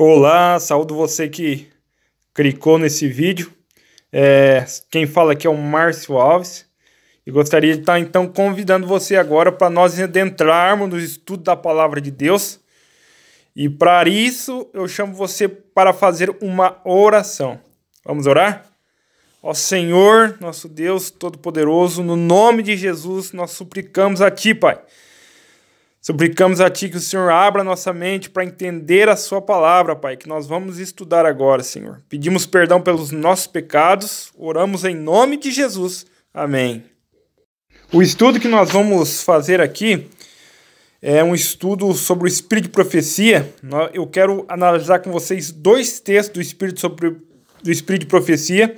Olá, saúdo você que clicou nesse vídeo. É, quem fala aqui é o Márcio Alves e gostaria de estar então convidando você agora para nós adentrarmos no estudo da palavra de Deus. E para isso eu chamo você para fazer uma oração. Vamos orar? Ó Senhor, nosso Deus Todo-Poderoso, no nome de Jesus, nós suplicamos a Ti, Pai Suplicamos a Ti que o Senhor abra nossa mente para entender a Sua palavra, Pai, que nós vamos estudar agora, Senhor. Pedimos perdão pelos nossos pecados, oramos em nome de Jesus. Amém. O estudo que nós vamos fazer aqui é um estudo sobre o Espírito de Profecia. Eu quero analisar com vocês dois textos do Espírito, sobre, do Espírito de Profecia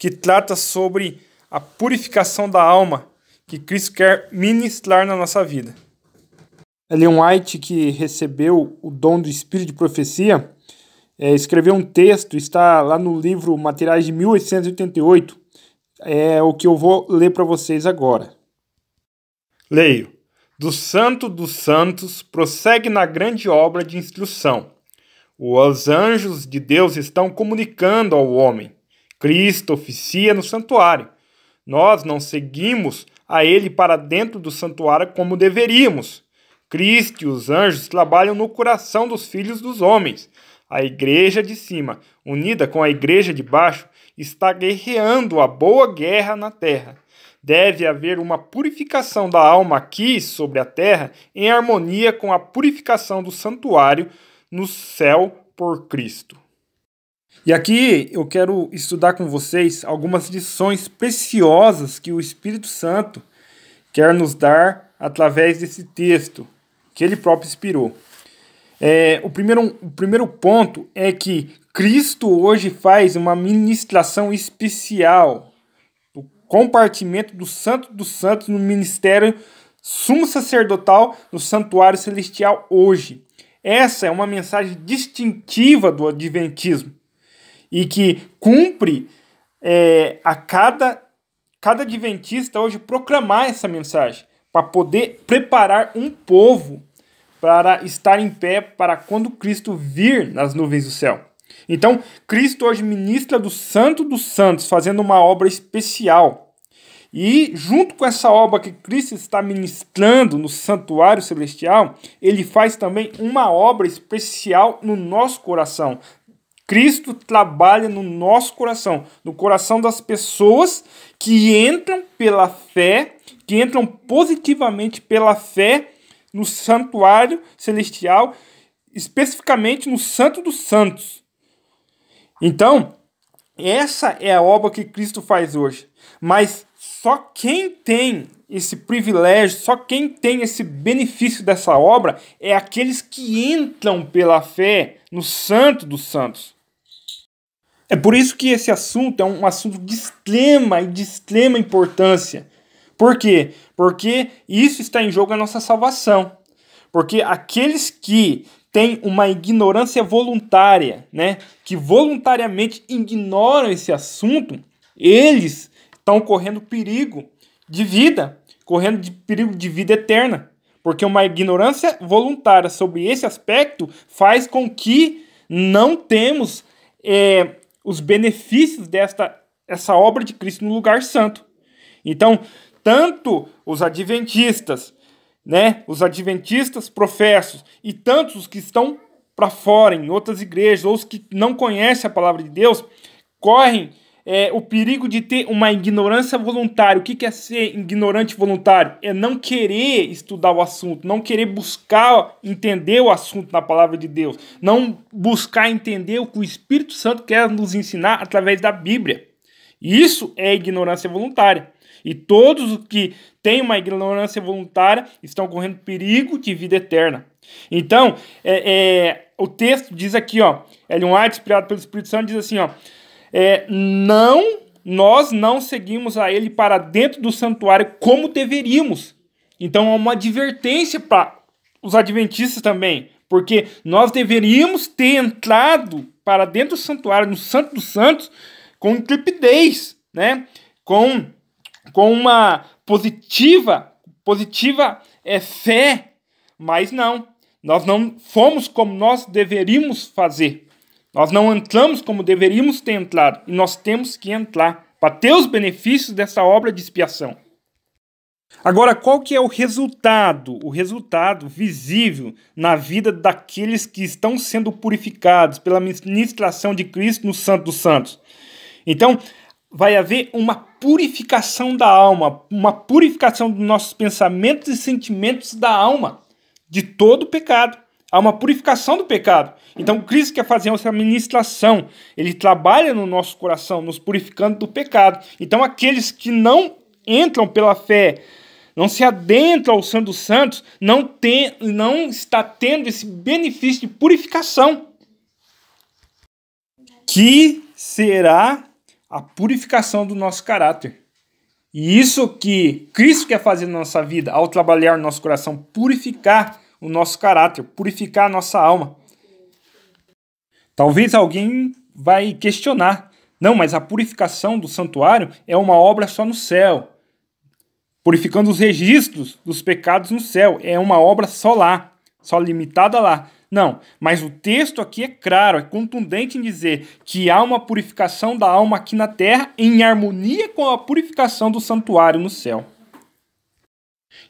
que trata sobre a purificação da alma que Cristo quer ministrar na nossa vida. Leon White, que recebeu o dom do espírito de profecia, é, escreveu um texto, está lá no livro Materiais de 1888, é o que eu vou ler para vocês agora. Leio. Do Santo dos Santos prossegue na grande obra de instrução. Os anjos de Deus estão comunicando ao homem. Cristo oficia no santuário. Nós não seguimos a ele para dentro do santuário como deveríamos, Cristo e os anjos trabalham no coração dos filhos dos homens. A igreja de cima, unida com a igreja de baixo, está guerreando a boa guerra na terra. Deve haver uma purificação da alma aqui sobre a terra em harmonia com a purificação do santuário no céu por Cristo. E aqui eu quero estudar com vocês algumas lições preciosas que o Espírito Santo quer nos dar através desse texto que ele próprio inspirou. É, o, primeiro, o primeiro ponto é que Cristo hoje faz uma ministração especial, o compartimento do Santo dos Santos no ministério sumo sacerdotal no santuário celestial hoje. Essa é uma mensagem distintiva do Adventismo e que cumpre é, a cada, cada Adventista hoje proclamar essa mensagem para poder preparar um povo para estar em pé para quando Cristo vir nas nuvens do céu. Então, Cristo hoje ministra do Santo dos Santos, fazendo uma obra especial. E, junto com essa obra que Cristo está ministrando no santuário celestial, ele faz também uma obra especial no nosso coração. Cristo trabalha no nosso coração, no coração das pessoas que entram pela fé, que entram positivamente pela fé no santuário celestial, especificamente no Santo dos Santos. Então, essa é a obra que Cristo faz hoje. Mas só quem tem esse privilégio, só quem tem esse benefício dessa obra é aqueles que entram pela fé no Santo dos Santos. É por isso que esse assunto é um assunto de extrema e de extrema importância. Por quê? Porque isso está em jogo a nossa salvação. Porque aqueles que têm uma ignorância voluntária, né, que voluntariamente ignoram esse assunto, eles estão correndo perigo de vida, correndo de perigo de vida eterna. Porque uma ignorância voluntária sobre esse aspecto faz com que não temos é, os benefícios desta essa obra de Cristo no lugar santo. Então, tanto os adventistas, né, os adventistas professos e tantos os que estão para fora em outras igrejas ou os que não conhecem a palavra de Deus correm é, o perigo de ter uma ignorância voluntária. O que, que é ser ignorante voluntário? É não querer estudar o assunto, não querer buscar entender o assunto na palavra de Deus, não buscar entender o que o Espírito Santo quer nos ensinar através da Bíblia. Isso é ignorância voluntária. E todos os que têm uma ignorância voluntária estão correndo perigo de vida eterna. Então, é, é, o texto diz aqui, ó, Ellen White, inspirado pelo Espírito Santo, diz assim, ó, é, não, nós não seguimos a ele para dentro do santuário como deveríamos. Então, há uma advertência para os adventistas também, porque nós deveríamos ter entrado para dentro do santuário, no Santo dos Santos, com intrepidez, né? Com com uma positiva, positiva é, fé, mas não. Nós não fomos como nós deveríamos fazer. Nós não entramos como deveríamos ter entrado. E nós temos que entrar para ter os benefícios dessa obra de expiação. Agora, qual que é o resultado? O resultado visível na vida daqueles que estão sendo purificados pela ministração de Cristo no Santo dos Santos. Então, vai haver uma purificação da alma, uma purificação dos nossos pensamentos e sentimentos da alma, de todo pecado. Há uma purificação do pecado. Então, Cristo quer fazer essa ministração. Ele trabalha no nosso coração, nos purificando do pecado. Então, aqueles que não entram pela fé, não se adentram ao Santo dos Santos, não, tem, não está tendo esse benefício de purificação. Que será a purificação do nosso caráter. E isso que Cristo quer fazer na nossa vida, ao trabalhar no nosso coração, purificar o nosso caráter, purificar a nossa alma. Talvez alguém vai questionar, não, mas a purificação do santuário é uma obra só no céu. Purificando os registros dos pecados no céu, é uma obra só lá, só limitada lá. Não, mas o texto aqui é claro, é contundente em dizer que há uma purificação da alma aqui na terra em harmonia com a purificação do santuário no céu.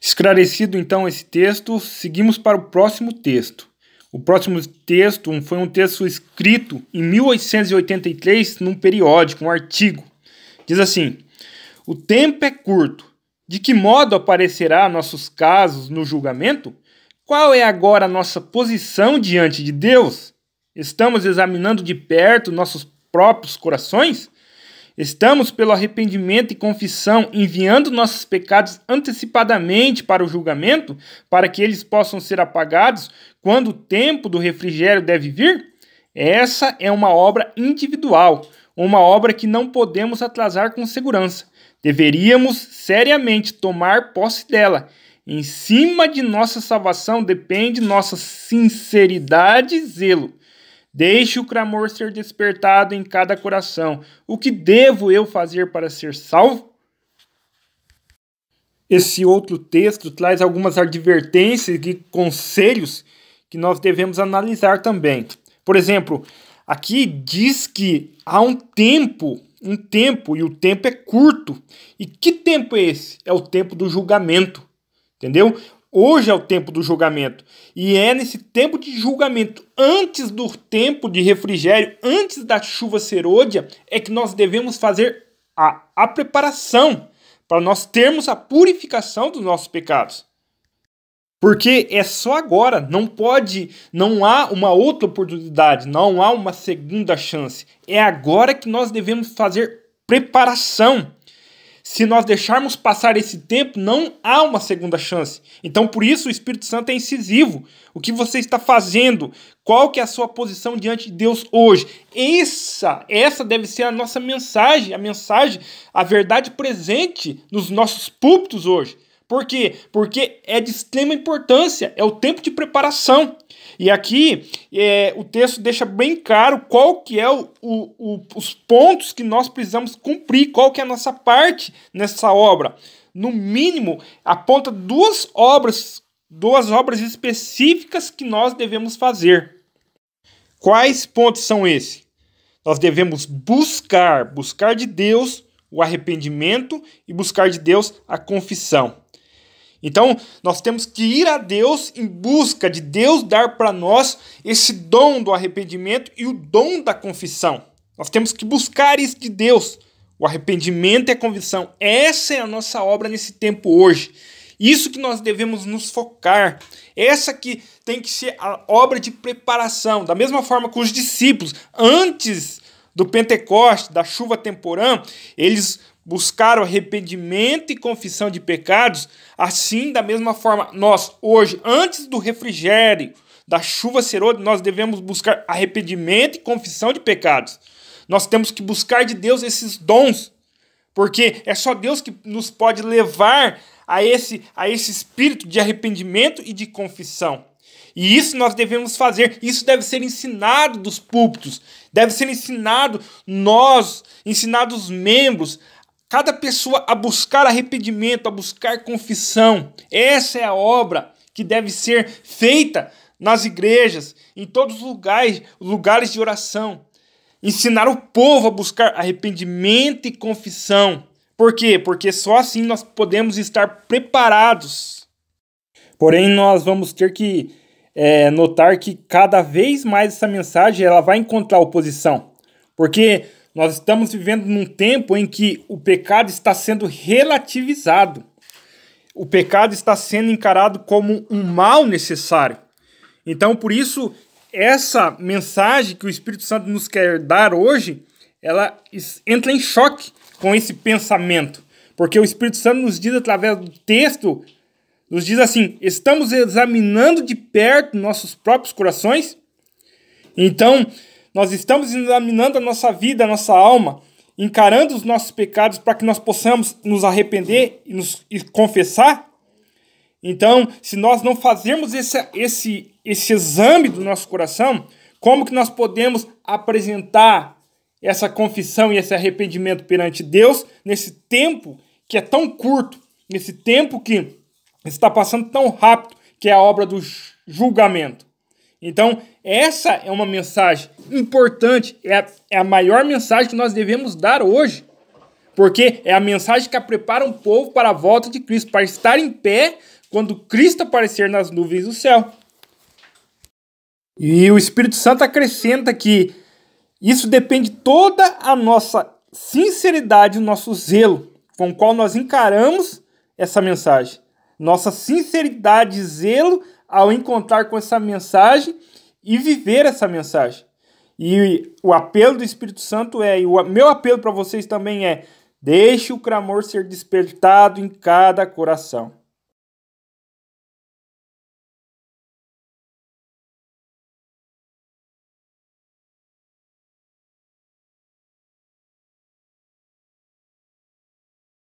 Esclarecido então esse texto, seguimos para o próximo texto. O próximo texto foi um texto escrito em 1883 num periódico, um artigo. Diz assim: O tempo é curto. De que modo aparecerá nossos casos no julgamento? Qual é agora a nossa posição diante de Deus? Estamos examinando de perto nossos próprios corações? Estamos, pelo arrependimento e confissão, enviando nossos pecados antecipadamente para o julgamento, para que eles possam ser apagados quando o tempo do refrigério deve vir? Essa é uma obra individual, uma obra que não podemos atrasar com segurança. Deveríamos seriamente tomar posse dela em cima de nossa salvação depende nossa sinceridade e zelo. Deixe o clamor ser despertado em cada coração. O que devo eu fazer para ser salvo? Esse outro texto traz algumas advertências e conselhos que nós devemos analisar também. Por exemplo, aqui diz que há um tempo, um tempo, e o tempo é curto. E que tempo é esse? É o tempo do julgamento. Entendeu? Hoje é o tempo do julgamento. E é nesse tempo de julgamento, antes do tempo de refrigério, antes da chuva serôdia, é que nós devemos fazer a, a preparação para nós termos a purificação dos nossos pecados. Porque é só agora, não pode, não há uma outra oportunidade, não há uma segunda chance. É agora que nós devemos fazer preparação se nós deixarmos passar esse tempo, não há uma segunda chance. Então, por isso, o Espírito Santo é incisivo. O que você está fazendo? Qual que é a sua posição diante de Deus hoje? Essa, essa deve ser a nossa mensagem, a mensagem, a verdade presente nos nossos púlpitos hoje. Por quê? Porque é de extrema importância, é o tempo de preparação. E aqui é, o texto deixa bem claro qual que é o, o, o, os pontos que nós precisamos cumprir, qual que é a nossa parte nessa obra. No mínimo, aponta duas obras, duas obras específicas que nós devemos fazer. Quais pontos são esses? Nós devemos buscar, buscar de Deus o arrependimento e buscar de Deus a confissão. Então, nós temos que ir a Deus em busca de Deus dar para nós esse dom do arrependimento e o dom da confissão. Nós temos que buscar isso de Deus. O arrependimento e a confissão Essa é a nossa obra nesse tempo hoje. Isso que nós devemos nos focar. Essa que tem que ser a obra de preparação. Da mesma forma que os discípulos, antes do Pentecoste, da chuva temporã, eles buscar o arrependimento e confissão de pecados, assim, da mesma forma, nós, hoje, antes do refrigério, da chuva serôdia, nós devemos buscar arrependimento e confissão de pecados. Nós temos que buscar de Deus esses dons, porque é só Deus que nos pode levar a esse, a esse espírito de arrependimento e de confissão. E isso nós devemos fazer, isso deve ser ensinado dos púlpitos, deve ser ensinado nós, ensinados membros, cada pessoa a buscar arrependimento, a buscar confissão. Essa é a obra que deve ser feita nas igrejas, em todos os lugares, lugares de oração. Ensinar o povo a buscar arrependimento e confissão. Por quê? Porque só assim nós podemos estar preparados. Porém, nós vamos ter que é, notar que cada vez mais essa mensagem ela vai encontrar oposição. Porque nós estamos vivendo num tempo em que o pecado está sendo relativizado. O pecado está sendo encarado como um mal necessário. Então, por isso, essa mensagem que o Espírito Santo nos quer dar hoje, ela entra em choque com esse pensamento. Porque o Espírito Santo nos diz através do texto, nos diz assim: estamos examinando de perto nossos próprios corações. Então, nós estamos examinando a nossa vida, a nossa alma, encarando os nossos pecados para que nós possamos nos arrepender e nos e confessar? Então, se nós não fazermos esse, esse, esse exame do nosso coração, como que nós podemos apresentar essa confissão e esse arrependimento perante Deus nesse tempo que é tão curto, nesse tempo que está passando tão rápido, que é a obra do julgamento? Então, essa é uma mensagem importante, é a, é a maior mensagem que nós devemos dar hoje. Porque é a mensagem que prepara o um povo para a volta de Cristo, para estar em pé quando Cristo aparecer nas nuvens do céu. E o Espírito Santo acrescenta que isso depende toda a nossa sinceridade, o nosso zelo com o qual nós encaramos essa mensagem. Nossa sinceridade e zelo ao encontrar com essa mensagem e viver essa mensagem. E o apelo do Espírito Santo é, e o meu apelo para vocês também é: deixe o clamor ser despertado em cada coração.